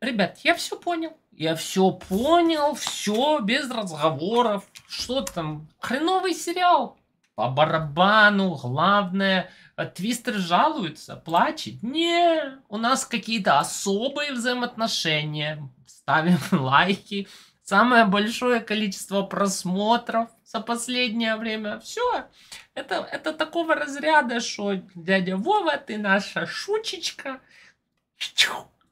ребят, я все понял. Я все понял, все без разговоров. Что там? Хреновый сериал. По барабану, главное, э, твистер жалуется, плачет. Не, у нас какие-то особые взаимоотношения. Ставим лайки. Самое большое количество просмотров за последнее время. Все. Это, это такого разряда, что дядя Вова, ты наша шучечка.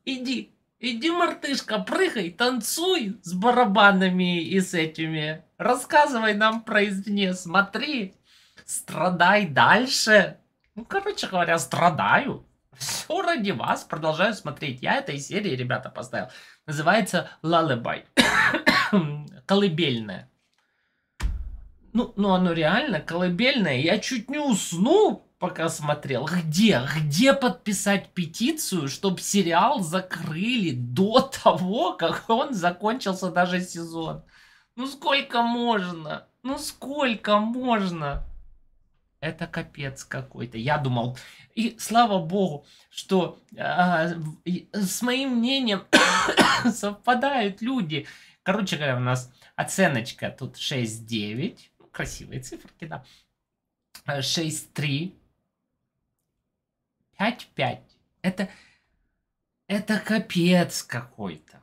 Иди, Иди, мартышка, прыгай, танцуй с барабанами и с этими. Рассказывай нам про извне, смотри. Страдай дальше. Ну, короче говоря, страдаю. Все ради вас. Продолжаю смотреть. Я этой серии, ребята, поставил. Называется «Лалебай». Колыбельная. Ну, ну, оно реально колыбельное. Я чуть не уснул пока смотрел. Где? Где подписать петицию, чтобы сериал закрыли до того, как он закончился даже сезон? Ну сколько можно? Ну сколько можно? Это капец какой-то. Я думал, и слава богу, что а, с моим мнением совпадают люди. Короче говоря, у нас оценочка тут 6-9. красивые цифры, да. 6-3 5-5. Это, это капец какой-то.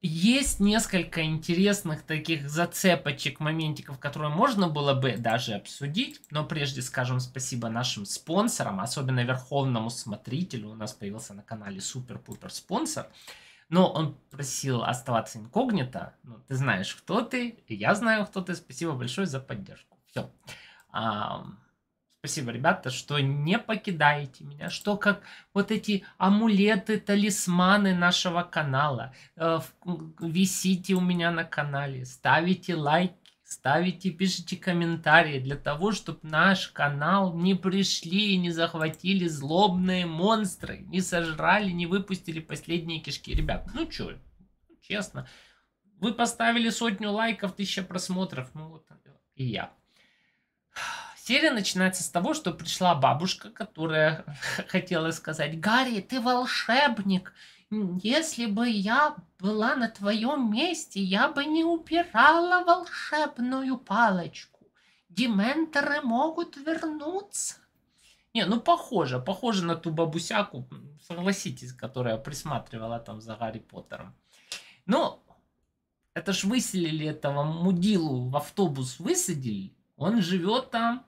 Есть несколько интересных таких зацепочек, моментиков, которые можно было бы даже обсудить. Но прежде скажем спасибо нашим спонсорам, особенно верховному смотрителю. У нас появился на канале супер-пупер спонсор. Но он просил оставаться инкогнито. Ну, ты знаешь, кто ты, и я знаю, кто ты. Спасибо большое за поддержку. Все. Um... Спасибо, ребята, что не покидаете меня, что как вот эти амулеты, талисманы нашего канала. Э, висите у меня на канале, ставите лайки, ставите, пишите комментарии для того, чтобы наш канал не пришли и не захватили злобные монстры, не сожрали, не выпустили последние кишки. Ребят, ну чё, честно, вы поставили сотню лайков, тысяча просмотров, ну вот и я. Серия начинается с того, что пришла бабушка, которая хотела сказать, Гарри, ты волшебник, если бы я была на твоем месте, я бы не убирала волшебную палочку. Дементоры могут вернуться. Не, ну похоже, похоже на ту бабусяку, согласитесь, которая присматривала там за Гарри Поттером. Но ну, это ж выселили этого мудилу в автобус, высадили. Он живет там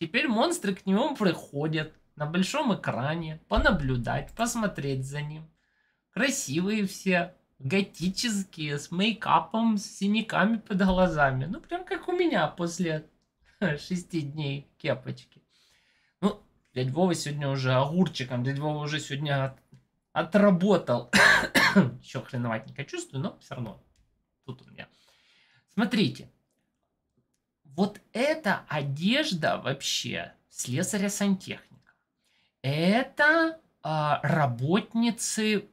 Теперь монстры к нему приходят на большом экране, понаблюдать, посмотреть за ним. Красивые все, готические, с мейкапом, с синяками под глазами. Ну, прям как у меня после шести дней кепочки. Ну, дядь Вова сегодня уже огурчиком, дядь Вова уже сегодня от, отработал. Еще хреноватенько чувствую, но все равно тут у меня. Смотрите, вот эта одежда вообще слесаря-сантехника. Это а, работницы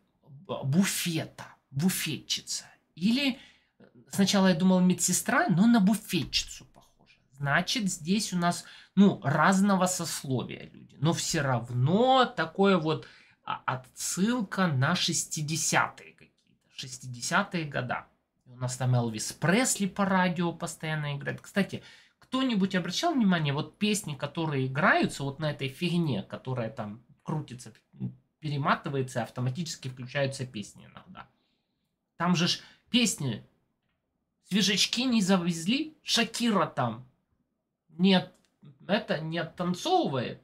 буфета, буфетчица. Или э, сначала я думал медсестра, но на буфетчицу похоже. Значит, здесь у нас ну, разного сословия люди. Но все равно такое вот а, отсылка на 60-е какие-то, 60-е года. У нас там Элвис Пресли по радио постоянно играет. Кстати, кто-нибудь обращал внимание, вот песни, которые играются вот на этой фигне, которая там крутится, перематывается, автоматически включаются песни иногда. Там же ж песни свежачки не завезли, Шакира там нет, это не оттанцовывает.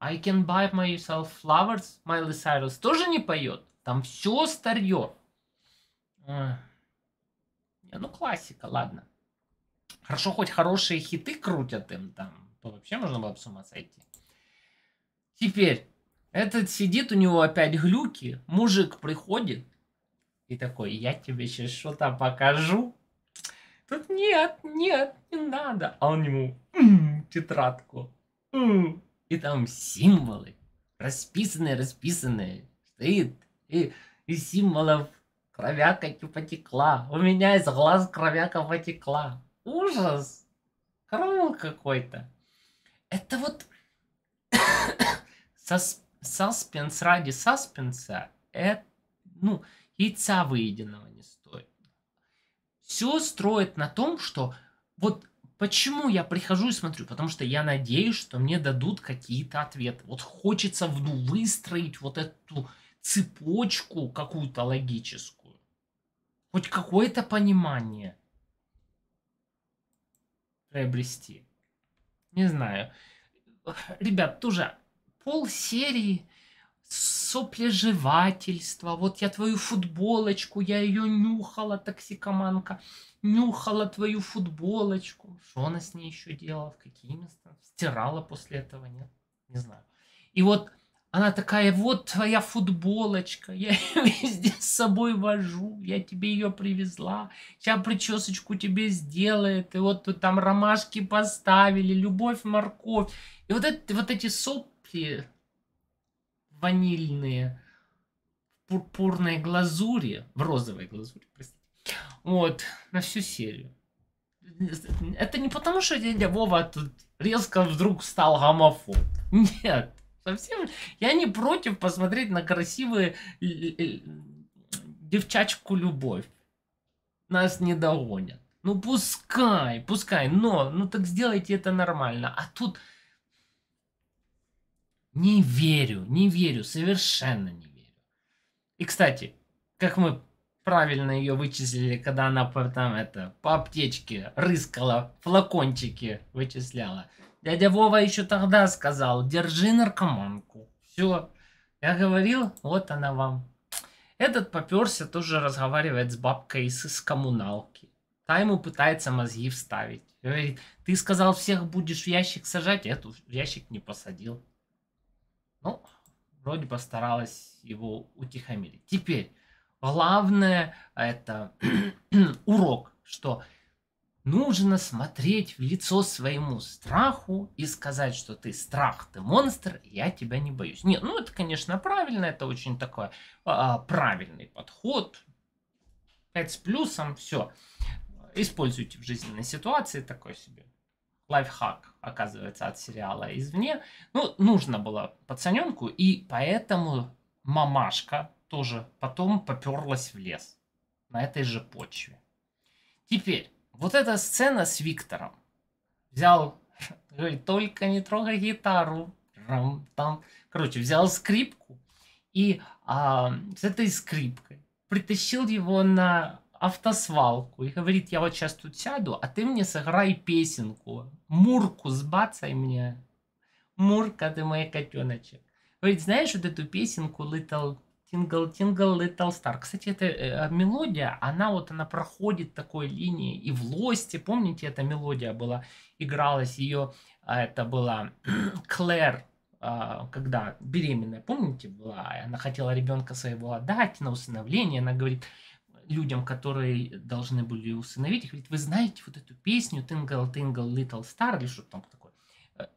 I can buy myself flowers, Майли Сайрус тоже не поет. Там все старье. Эх. Не, ну классика, ладно. Хорошо, хоть хорошие хиты крутят им там. То вообще можно было бы с ума сойти. Теперь, этот сидит, у него опять глюки. Мужик приходит и такой, я тебе сейчас что-то покажу. Тут нет, нет, не надо. А он ему тетрадку. И там символы. Расписанные, расписанные. Стоит. И, э, и символов Кровяка типа потекла. У меня из глаз кровяка потекла. Ужас. Караул какой-то. Это вот саспенс ради саспенса. Это, ну, яйца выеденного не стоит. Все строит на том, что вот почему я прихожу и смотрю, потому что я надеюсь, что мне дадут какие-то ответы. Вот хочется ну, выстроить вот эту цепочку какую-то логическую хоть какое-то понимание приобрести. Не знаю. Ребят, тоже пол серии сопляжевательства. Вот я твою футболочку, я ее нюхала, токсикоманка. Нюхала твою футболочку. Что она с ней еще делала? В какие места? Стирала после этого, нет? Не знаю. И вот она такая, вот твоя футболочка, я ее везде с собой вожу, я тебе ее привезла, сейчас причесочку тебе сделает, и вот тут там ромашки поставили, любовь, морковь. И вот, это, вот эти сопли ванильные в пурпурной глазури, в розовой глазури, простите, вот, на всю серию. Это не потому, что дядя Вова тут резко вдруг стал гомофоб. Нет. Совсем. Я не против посмотреть на красивую э, э, э, девчачку любовь. Нас не догонят. Ну пускай, пускай, но, ну так сделайте это нормально. А тут не верю, не верю, совершенно не верю. И, кстати, как мы правильно ее вычислили, когда она там это, по аптечке рыскала, флакончики вычисляла. Дядя Вова еще тогда сказал, держи наркоманку. Все. Я говорил, вот она вам. Этот поперся тоже разговаривает с бабкой из, из коммуналки. Та ему пытается мозги вставить. Говорит, ты сказал, всех будешь в ящик сажать, а эту в ящик не посадил. Ну, вроде постаралась его утихомирить. Теперь, главное это урок, что Нужно смотреть в лицо своему страху и сказать, что ты страх, ты монстр, я тебя не боюсь. Нет, ну это, конечно, правильно, это очень такой а, правильный подход. 5 с плюсом, все. Используйте в жизненной ситуации такой себе лайфхак, оказывается, от сериала извне. Ну, нужно было пацаненку, и поэтому мамашка тоже потом поперлась в лес на этой же почве. Теперь вот эта сцена с Виктором. Взял, говорит, только не трогай гитару. Там, короче, взял скрипку и а, с этой скрипкой притащил его на автосвалку и говорит, я вот сейчас тут сяду, а ты мне сыграй песенку. Мурку сбацай мне. Мурка, ты мой котеночек. Говорит, знаешь вот эту песенку Little Тингл, тингл, литл стар. Кстати, эта э, мелодия, она вот, она проходит такой линии. И в Лосте, помните, эта мелодия была, игралась ее, а, это была Клэр, а, когда беременная, помните, была, она хотела ребенка своего отдать на усыновление, она говорит людям, которые должны были усыновить, их, говорит, вы знаете вот эту песню Тингл, Тингл, литл стар или что там такое,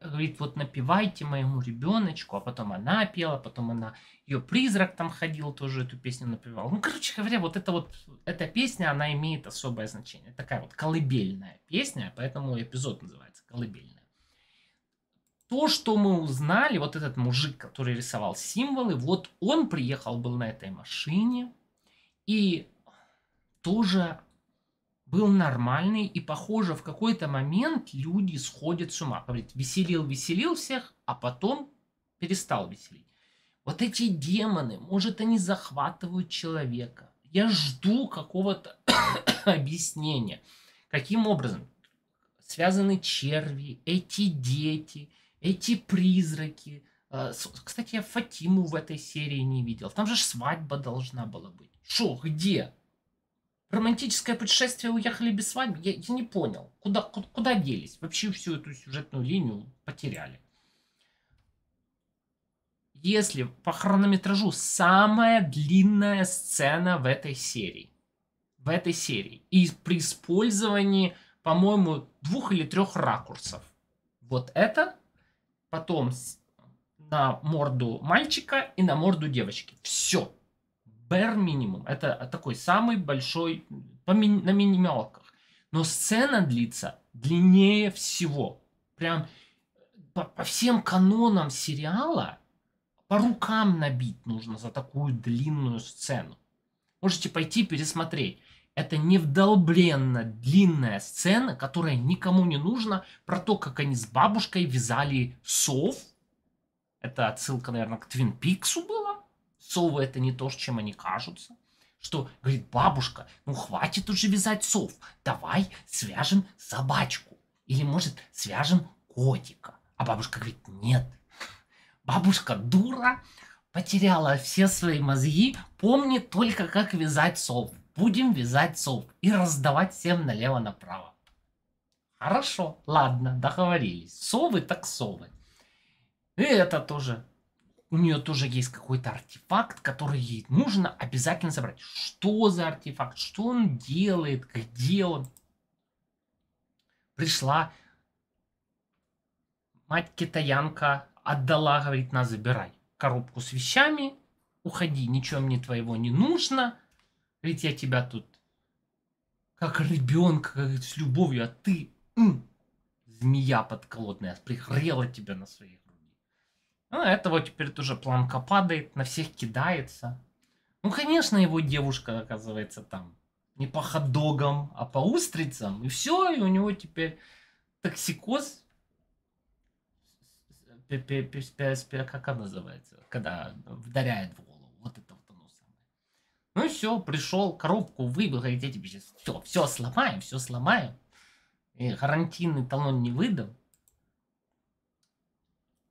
говорит, вот напевайте моему ребеночку, а потом она пела, потом она, ее призрак там ходил, тоже эту песню напевал. Ну, короче говоря, вот эта вот, эта песня, она имеет особое значение. Такая вот колыбельная песня, поэтому эпизод называется «Колыбельная». То, что мы узнали, вот этот мужик, который рисовал символы, вот он приехал был на этой машине и тоже был нормальный, и, похоже, в какой-то момент люди сходят с ума. Говорит, веселил, веселил всех, а потом перестал веселить. Вот эти демоны, может, они захватывают человека. Я жду какого-то объяснения. Каким образом связаны черви, эти дети, эти призраки. А, кстати, я Фатиму в этой серии не видел. Там же свадьба должна была быть. Шо, где? романтическое путешествие уехали без свадьбы? Я, я не понял, куда, куда делись? Вообще всю эту сюжетную линию потеряли. Если по хронометражу самая длинная сцена в этой серии. В этой серии. И при использовании, по-моему, двух или трех ракурсов. Вот это, потом на морду мальчика и на морду девочки. Все bare минимум, Это а, такой самый большой, на минималках. Но сцена длится длиннее всего. Прям э, по, по всем канонам сериала по рукам набить нужно за такую длинную сцену. Можете пойти пересмотреть. Это невдолбленно длинная сцена, которая никому не нужна, про то, как они с бабушкой вязали сов. Это отсылка, наверное, к Твин Пиксу была совы это не то, чем они кажутся. Что, говорит, бабушка, ну хватит уже вязать сов, давай свяжем собачку. Или, может, свяжем котика. А бабушка говорит, нет. Бабушка дура, потеряла все свои мозги, помнит только, как вязать сов. Будем вязать сов и раздавать всем налево-направо. Хорошо, ладно, договорились. Совы так совы. И это тоже у нее тоже есть какой-то артефакт, который ей нужно обязательно забрать. Что за артефакт? Что он делает? Где он? Пришла мать китаянка, отдала, говорит, на забирай коробку с вещами, уходи, ничего мне твоего не нужно. Говорит, я тебя тут как ребенка, говорит, с любовью, а ты м, змея подколодная, прихрела тебя на своих ну, а, этого теперь тоже планка падает, на всех кидается. Ну, конечно, его девушка оказывается там не по ходогам, а по устрицам. И все, и у него теперь токсикоз. Как она называется? Когда вдаряет в голову. Вот это вот оно самое. Ну и все, пришел, коробку выбил, говорит, я тебе сейчас все, все сломаем, все сломаем. И гарантийный талон не выдам.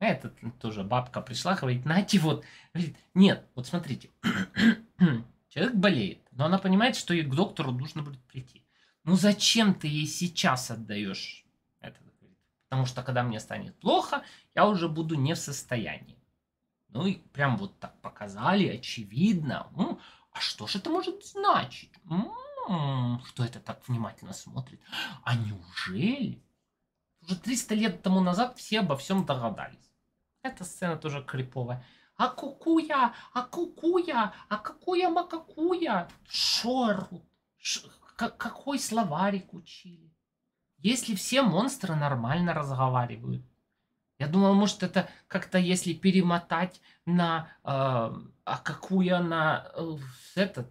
А этот тоже бабка пришла, говорит, нате вот. Говорит, нет, вот смотрите, человек болеет, но она понимает, что ей к доктору нужно будет прийти. Ну зачем ты ей сейчас отдаешь это? Потому что когда мне станет плохо, я уже буду не в состоянии. Ну и прям вот так показали, очевидно. М-м, а что же это может значить? М-м, кто это так внимательно смотрит? А неужели? Уже 300 лет тому назад все обо всем догадались. Эта сцена тоже криповая. А кукуя, а кукуя, а какуя макакуя. шорут? Ш... Какой словарик учили? Если все монстры нормально разговаривают. Я думал, может, это как-то если перемотать на э, а какую на э, этот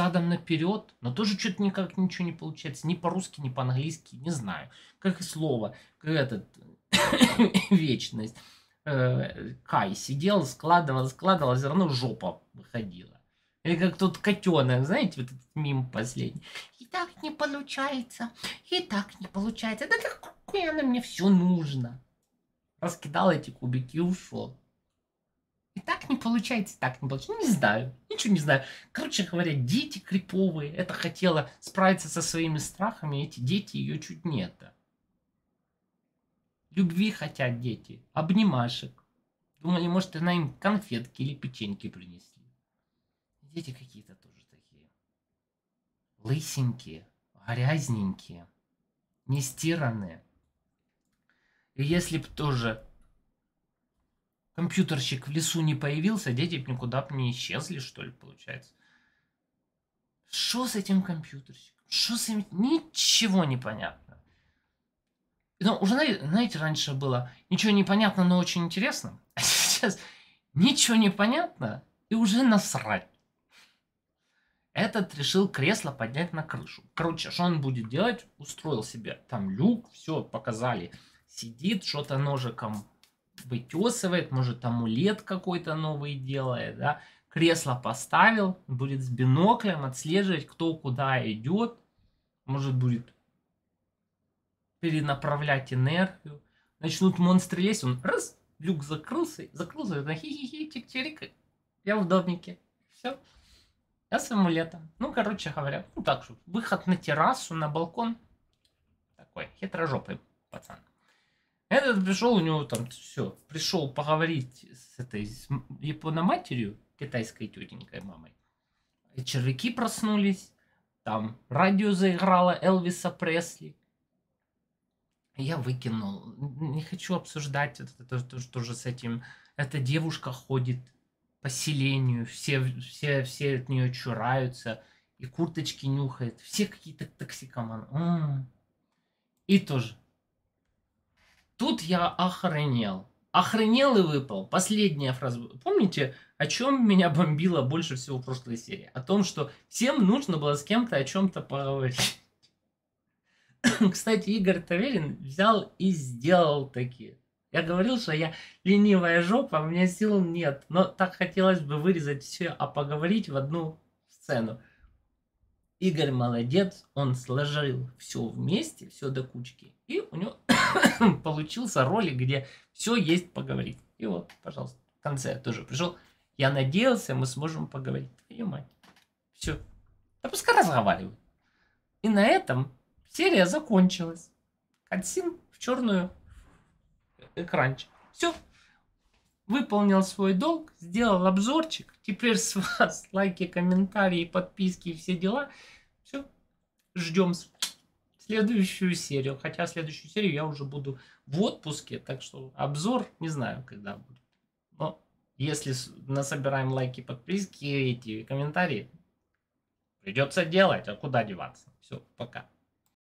задом наперед, но тоже что-то никак ничего не получается. Ни по-русски, ни по-английски, не знаю. Как и слово, как этот вечность. Э, Кай сидел, складывал, складывал, все равно жопа выходила. Или как тот котенок, знаете, вот этот мим последний. И так не получается, и так не получается. Да так она мне все нужно. Раскидал эти кубики и ушел. И так не получается, так не получается. Ну, не знаю, ничего не знаю. Короче говоря, дети криповые. Это хотела справиться со своими страхами, эти дети ее чуть не это. Любви хотят дети, обнимашек. Думали, может, она им конфетки или печеньки принесли. Дети какие-то тоже такие. Лысенькие, грязненькие, нестиранные. И если б тоже компьютерщик в лесу не появился, а дети никуда не исчезли, что ли, получается. Что с этим компьютерщиком? Что с этим? Ничего не понятно. Ну, уже, знаете, раньше было ничего не понятно, но очень интересно. А сейчас ничего не понятно и уже насрать. Этот решил кресло поднять на крышу. Короче, что он будет делать? Устроил себе там люк, все показали. Сидит, что-то ножиком вытесывает, может амулет какой-то новый делает, да, кресло поставил, будет с биноклем отслеживать, кто куда идет, может будет перенаправлять энергию. Начнут монстры лезть, он раз, люк закрылся, закрылся, это хи-хи-хи, тик-тирик, я в домике, все. Я с амулетом. Ну, короче говоря, ну так же, выход на террасу, на балкон, такой хитрожопый пацан. Этот пришел, у него там все. Пришел поговорить с этой с япономатерью, китайской тетенькой мамой. И червяки проснулись, там радио заиграло Элвиса Пресли. Я выкинул. Не хочу обсуждать это, это, это что же с этим. Эта девушка ходит по селению, все, все, все от нее чураются, и курточки нюхает. Все какие-то токсикоманы. М-м-м. И тоже Тут я охренел. Охренел и выпал. Последняя фраза. Помните, о чем меня бомбило больше всего в прошлой серии? О том, что всем нужно было с кем-то о чем-то поговорить. Кстати, Игорь Таверин взял и сделал такие. Я говорил, что я ленивая жопа, у меня сил нет. Но так хотелось бы вырезать все, а поговорить в одну сцену. Игорь молодец, он сложил все вместе, все до кучки, и у него получился ролик, где все есть поговорить. И вот, пожалуйста, в конце я тоже пришел. Я надеялся, мы сможем поговорить. Твою мать. Все. Да пускай разговаривают. И на этом серия закончилась. Катсин в черную э, экранчик. Все выполнил свой долг, сделал обзорчик, теперь с вас лайки, комментарии, подписки и все дела. Все, ждем следующую серию. Хотя следующую серию я уже буду в отпуске, так что обзор не знаю, когда будет. Но если насобираем лайки, подписки, эти комментарии, придется делать, а куда деваться. Все, пока.